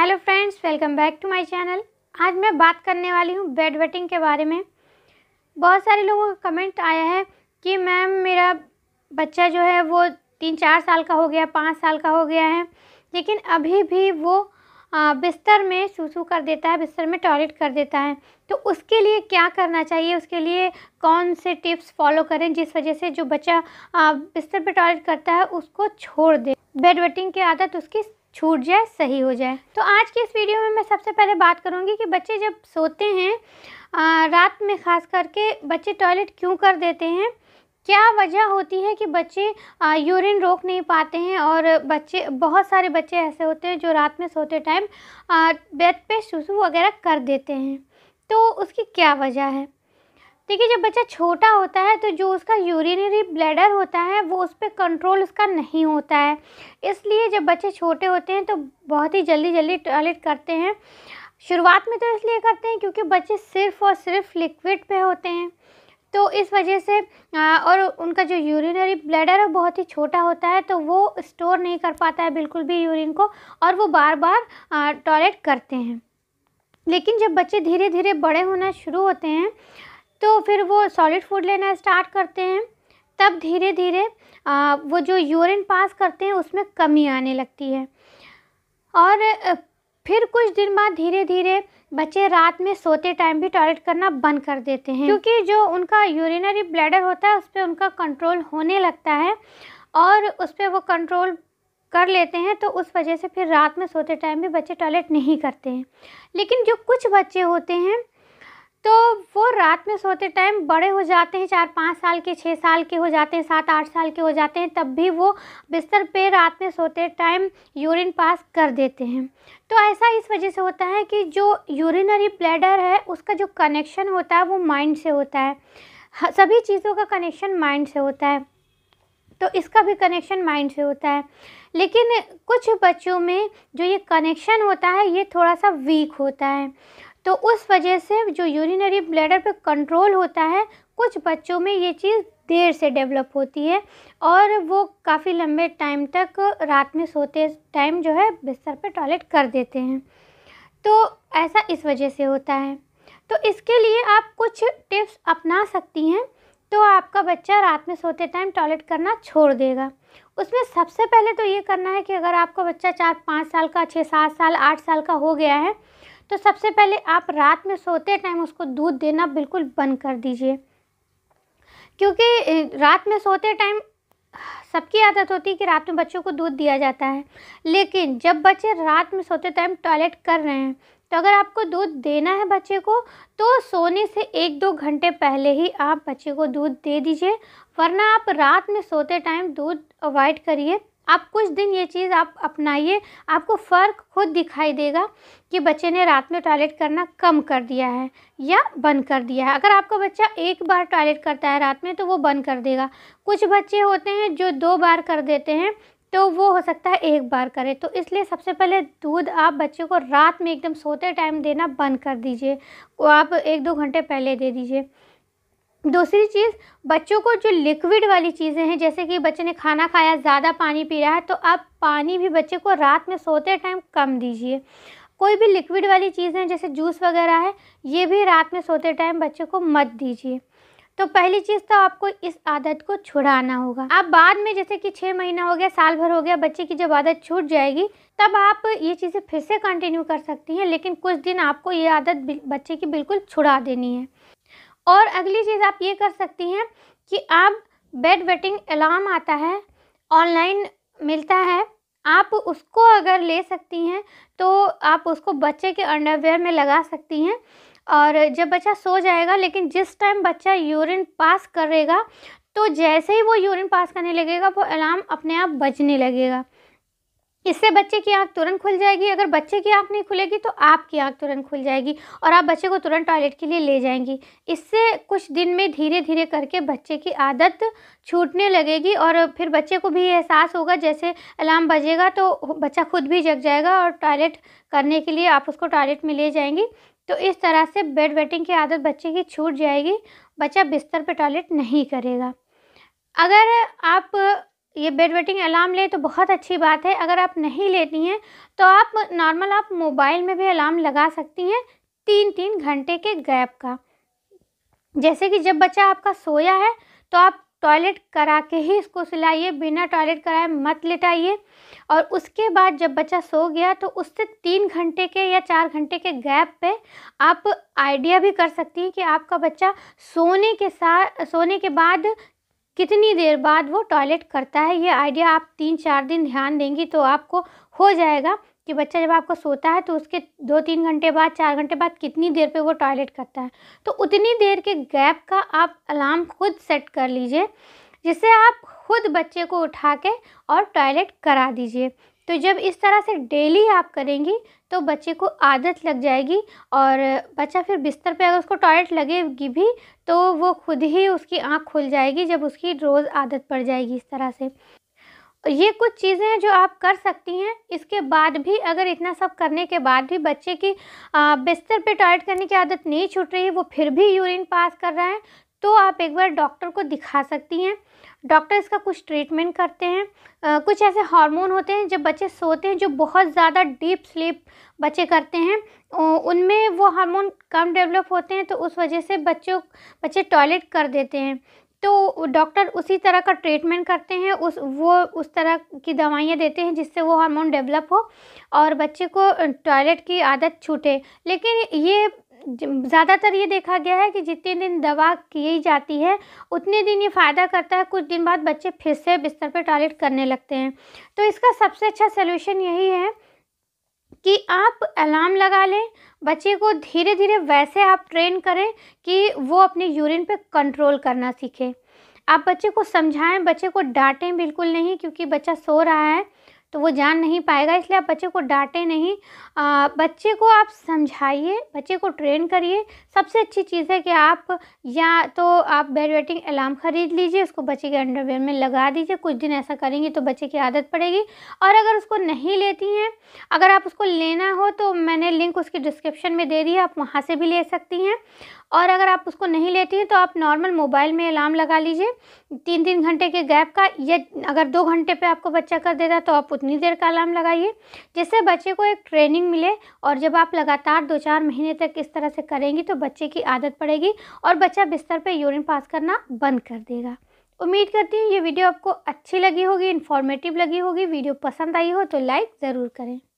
hello friends welcome back to my channel आज मैं बात करने वाली हूँ बेड वेटिंग के बारे में बहुत सारे लोगों का कमेंट आया है कि मैम मेरा बच्चा जो है वो तीन चार साल का हो गया पाँच साल का हो गया है लेकिन अभी भी वो बिस्तर में सूसू कर देता है बिस्तर में टॉयलेट कर देता है तो उसके लिए क्या करना चाहिए उसके लिए कौन से टिप्स फॉलो करें जिस वजह से जो बच्चा बिस्तर पर टॉयलेट करता है उसको छोड़ दे बेड वेटिंग की आदत उसकी छूट जाए सही हो जाए तो आज की इस वीडियो में मैं सबसे पहले बात करूँगी कि बच्चे जब सोते हैं आ, रात में ख़ास करके बच्चे टॉयलेट क्यों कर देते हैं क्या वजह होती है कि बच्चे यूरिन रोक नहीं पाते हैं और बच्चे बहुत सारे बच्चे ऐसे होते हैं जो रात में सोते टाइम बेड पे सुसु वगैरह कर देते हैं तो उसकी क्या वजह है देखिए जब बच्चा छोटा होता है तो जो उसका यूरिनरी ब्लैडर होता है वो उस पर कंट्रोल उसका नहीं होता है इसलिए जब बच्चे छोटे होते हैं तो बहुत ही जल्दी जल्दी टॉयलेट करते हैं शुरुआत में तो इसलिए करते हैं क्योंकि बच्चे सिर्फ़ और सिर्फ लिक्विड पे होते हैं तो इस वजह से और उनका जो यूरिनरी ब्लैडर है बहुत ही छोटा होता है तो वो स्टोर नहीं कर पाता है बिल्कुल भी यूरिन को और वो बार बार टॉयलेट करते हैं लेकिन जब बच्चे धीरे धीरे बड़े होना शुरू होते हैं तो फिर वो सॉलिड फूड लेना स्टार्ट करते हैं तब धीरे धीरे वो जो यूरिन पास करते हैं उसमें कमी आने लगती है और फिर कुछ दिन बाद धीरे धीरे बच्चे रात में सोते टाइम भी टॉयलेट करना बंद कर देते हैं क्योंकि जो उनका यूरिनरी ब्लैडर होता है उस पर उनका कंट्रोल होने लगता है और उस पर वो कंट्रोल कर लेते हैं तो उस वजह से फिर रात में सोते टाइम भी बच्चे टॉयलेट नहीं करते हैं लेकिन जो कुछ बच्चे होते हैं तो वो रात में सोते टाइम बड़े हो जाते हैं चार पाँच साल के छः साल के हो जाते हैं सात आठ साल के हो जाते हैं तब भी वो बिस्तर पे रात में सोते टाइम यूरिन पास कर देते हैं तो ऐसा इस वजह से होता है कि जो यूरिनरी ब्लैडर है उसका जो कनेक्शन होता है वो माइंड से होता है सभी चीज़ों का कनेक्शन माइंड से होता है तो इसका भी कनेक्शन माइंड से होता है लेकिन कुछ बच्चों में जो ये कनेक्शन होता है ये थोड़ा सा वीक होता है तो उस वजह से जो यूरिनरी ब्लैडर पे कंट्रोल होता है कुछ बच्चों में ये चीज़ देर से डेवलप होती है और वो काफ़ी लंबे टाइम तक रात में सोते टाइम जो है बिस्तर पे टॉयलेट कर देते हैं तो ऐसा इस वजह से होता है तो इसके लिए आप कुछ टिप्स अपना सकती हैं तो आपका बच्चा रात में सोते टाइम टॉयलेट करना छोड़ देगा उसमें सबसे पहले तो ये करना है कि अगर आपका बच्चा चार पाँच साल का छः सात साल आठ साल का हो गया है तो सबसे पहले आप रात में सोते टाइम उसको दूध देना बिल्कुल बंद कर दीजिए क्योंकि रात में सोते टाइम सबकी आदत होती है कि रात में बच्चों को दूध दिया जाता है लेकिन जब बच्चे रात में सोते टाइम टॉयलेट कर रहे हैं तो अगर आपको दूध देना है बच्चे को तो सोने से एक दो घंटे पहले ही आप बच्चे को दूध दे दीजिए वरना आप रात में सोते टाइम दूध अवॉइड करिए आप कुछ दिन ये चीज़ आप अपनाइए आपको फ़र्क खुद दिखाई देगा कि बच्चे ने रात में टॉयलेट करना कम कर दिया है या बंद कर दिया है अगर आपका बच्चा एक बार टॉयलेट करता है रात में तो वो बंद कर देगा कुछ बच्चे होते हैं जो दो बार कर देते हैं तो वो हो सकता है एक बार करे तो इसलिए सबसे पहले दूध आप बच्चे को रात में एकदम सोते टाइम देना बंद कर दीजिए आप एक दो घंटे पहले दे दीजिए दूसरी चीज़ बच्चों को जो लिक्विड वाली चीज़ें हैं जैसे कि बच्चे ने खाना खाया ज़्यादा पानी पी रहा है तो आप पानी भी बच्चे को रात में सोते टाइम कम दीजिए कोई भी लिक्विड वाली चीज़ें जैसे जूस वगैरह है ये भी रात में सोते टाइम बच्चे को मत दीजिए तो पहली चीज़ तो आपको इस आदत को छुड़ाना होगा आप बाद में जैसे कि छः महीना हो गया साल भर हो गया बच्चे की जब आदत छूट जाएगी तब आप ये चीज़ें फिर से कंटिन्यू कर सकती हैं लेकिन कुछ दिन आपको ये आदत बच्चे की बिल्कुल छुड़ा देनी है और अगली चीज़ आप ये कर सकती हैं कि आप बेड वेटिंग अलार्म आता है ऑनलाइन मिलता है आप उसको अगर ले सकती हैं तो आप उसको बच्चे के अंडरवेयर में लगा सकती हैं और जब बच्चा सो जाएगा लेकिन जिस टाइम बच्चा यूरिन पास करेगा तो जैसे ही वो यूरिन पास करने लगेगा वो अलार्म अपने आप बजने लगेगा इससे बच्चे की आंख तुरंत खुल जाएगी अगर बच्चे की आंख नहीं खुलेगी तो आपकी आंख तुरंत खुल जाएगी और आप बच्चे को तुरंत टॉयलेट के लिए ले जाएंगी इससे कुछ दिन में धीरे धीरे करके बच्चे की आदत छूटने लगेगी और फिर बच्चे को भी एहसास होगा जैसे अलार्म बजेगा तो बच्चा खुद भी जग जाएगा और टॉयलेट करने के लिए आप उसको टॉयलेट में ले जाएंगी तो इस तरह से बेड वेटिंग की आदत बच्चे की छूट जाएगी बच्चा बिस्तर पर टॉयलेट नहीं करेगा अगर आप ये बेड वेटिंग अलार्म ले तो बहुत अच्छी बात है अगर आप नहीं लेती हैं तो आप नॉर्मल आप मोबाइल में भी अलार्म लगा सकती हैं तीन तीन घंटे के गैप का जैसे कि जब बच्चा आपका सोया है तो आप टॉयलेट करा के ही इसको सिलाइए बिना टॉयलेट कराए मत लिटाइए और उसके बाद जब बच्चा सो गया तो उससे तीन घंटे के या चार घंटे के गैप पे आप आइडिया भी कर सकती हैं कि आपका बच्चा सोने के साथ सोने के बाद कितनी देर बाद वो टॉयलेट करता है ये आइडिया आप तीन चार दिन ध्यान देंगी तो आपको हो जाएगा कि बच्चा जब आपको सोता है तो उसके दो तीन घंटे बाद चार घंटे बाद कितनी देर पे वो टॉयलेट करता है तो उतनी देर के गैप का आप अलार्म खुद सेट कर लीजिए जिससे आप खुद बच्चे को उठा के और टॉयलेट करा दीजिए तो जब इस तरह से डेली आप करेंगी तो बच्चे को आदत लग जाएगी और बच्चा फिर बिस्तर पे अगर उसको टॉयलेट लगेगी भी तो वो खुद ही उसकी आँख खुल जाएगी जब उसकी रोज़ आदत पड़ जाएगी इस तरह से ये कुछ चीज़ें हैं जो आप कर सकती हैं इसके बाद भी अगर इतना सब करने के बाद भी बच्चे की बिस्तर पे टॉयलेट करने की आदत नहीं छूट रही है वो फिर भी यूरिन पास कर रहा है तो आप एक बार डॉक्टर को दिखा सकती हैं डॉक्टर इसका कुछ ट्रीटमेंट करते हैं आ, कुछ ऐसे हार्मोन होते हैं जब बच्चे सोते हैं जो बहुत ज़्यादा डीप स्लीप बच्चे करते हैं उनमें वो हार्मोन कम डेवलप होते हैं तो उस वजह से बच्चों बच्चे टॉयलेट कर देते हैं तो डॉक्टर उसी तरह का ट्रीटमेंट करते हैं उस वो उस तरह की दवाइयाँ देते हैं जिससे वो हार्मोन डेवलप हो और बच्चे को टॉयलेट की आदत छूटे लेकिन ये ज़्यादातर ये देखा गया है कि जितने दिन दवा की जाती है उतने दिन ये फ़ायदा करता है कुछ दिन बाद बच्चे फिर से बिस्तर पर टॉयलेट करने लगते हैं तो इसका सबसे अच्छा सोल्यूशन यही है कि आप अलार्म लगा लें बच्चे को धीरे धीरे वैसे आप ट्रेन करें कि वो अपने यूरिन पे कंट्रोल करना सीखे आप बच्चे को समझाएं बच्चे को डांटें बिल्कुल नहीं क्योंकि बच्चा सो रहा है तो वो जान नहीं पाएगा इसलिए आप बच्चे को डांटे नहीं आ, बच्चे को आप समझाइए बच्चे को ट्रेन करिए सबसे अच्छी चीज़ है कि आप या तो आप बेड वेटिंग अलार्म ख़रीद लीजिए उसको बच्चे के अंडरवेयर में लगा दीजिए कुछ दिन ऐसा करेंगे तो बच्चे की आदत पड़ेगी और अगर उसको नहीं लेती हैं अगर आप उसको लेना हो तो मैंने लिंक उसकी डिस्क्रिप्शन में दे दी है आप वहाँ से भी ले सकती हैं और अगर आप उसको नहीं लेती हैं तो आप नॉर्मल मोबाइल में अलार्म लगा लीजिए तीन तीन घंटे के गैप का या अगर दो घंटे पर आपको बच्चा कर देता तो आप उतनी देर का अलार्म लगाइए जिससे बच्चे को एक ट्रेनिंग मिले और जब आप लगातार दो चार महीने तक इस तरह से करेंगी तो बच्चे की आदत पड़ेगी और बच्चा बिस्तर पर यूरिन पास करना बंद कर देगा उम्मीद करती हूँ ये वीडियो आपको अच्छी लगी होगी इन्फॉर्मेटिव लगी होगी वीडियो पसंद आई हो तो लाइक ज़रूर करें